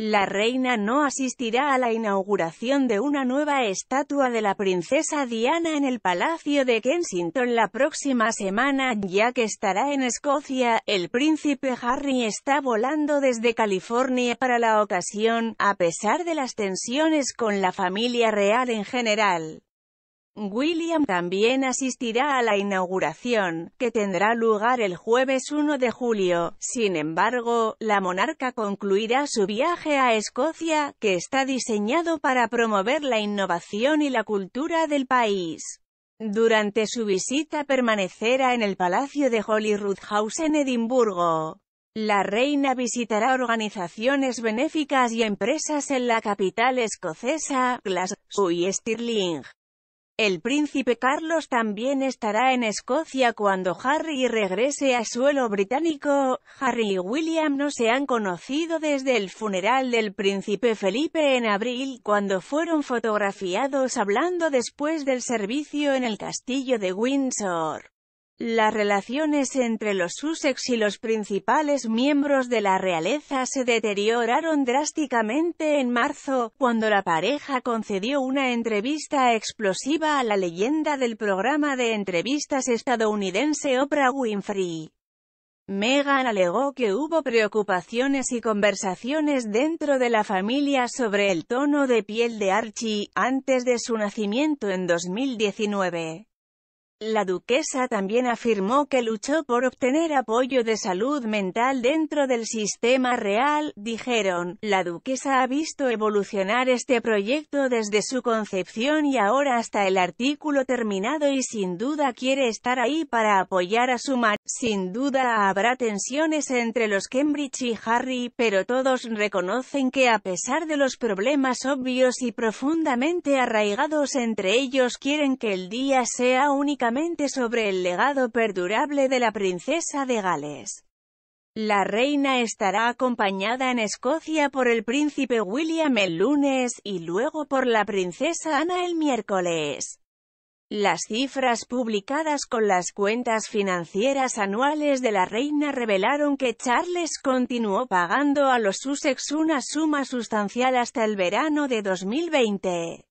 La reina no asistirá a la inauguración de una nueva estatua de la princesa Diana en el Palacio de Kensington la próxima semana, ya que estará en Escocia. El príncipe Harry está volando desde California para la ocasión, a pesar de las tensiones con la familia real en general. William también asistirá a la inauguración, que tendrá lugar el jueves 1 de julio. Sin embargo, la monarca concluirá su viaje a Escocia, que está diseñado para promover la innovación y la cultura del país. Durante su visita permanecerá en el Palacio de Holyrood House en Edimburgo. La reina visitará organizaciones benéficas y empresas en la capital escocesa, Glasgow y Stirling. El príncipe Carlos también estará en Escocia cuando Harry regrese a suelo británico. Harry y William no se han conocido desde el funeral del príncipe Felipe en abril, cuando fueron fotografiados hablando después del servicio en el castillo de Windsor. Las relaciones entre los Sussex y los principales miembros de la realeza se deterioraron drásticamente en marzo, cuando la pareja concedió una entrevista explosiva a la leyenda del programa de entrevistas estadounidense Oprah Winfrey. Meghan alegó que hubo preocupaciones y conversaciones dentro de la familia sobre el tono de piel de Archie, antes de su nacimiento en 2019. La duquesa también afirmó que luchó por obtener apoyo de salud mental dentro del sistema real, dijeron. La duquesa ha visto evolucionar este proyecto desde su concepción y ahora hasta el artículo terminado y sin duda quiere estar ahí para apoyar a su marido. Sin duda habrá tensiones entre los Cambridge y Harry, pero todos reconocen que a pesar de los problemas obvios y profundamente arraigados entre ellos quieren que el día sea único sobre el legado perdurable de la princesa de Gales. La reina estará acompañada en Escocia por el príncipe William el lunes, y luego por la princesa Ana el miércoles. Las cifras publicadas con las cuentas financieras anuales de la reina revelaron que Charles continuó pagando a los Sussex una suma sustancial hasta el verano de 2020.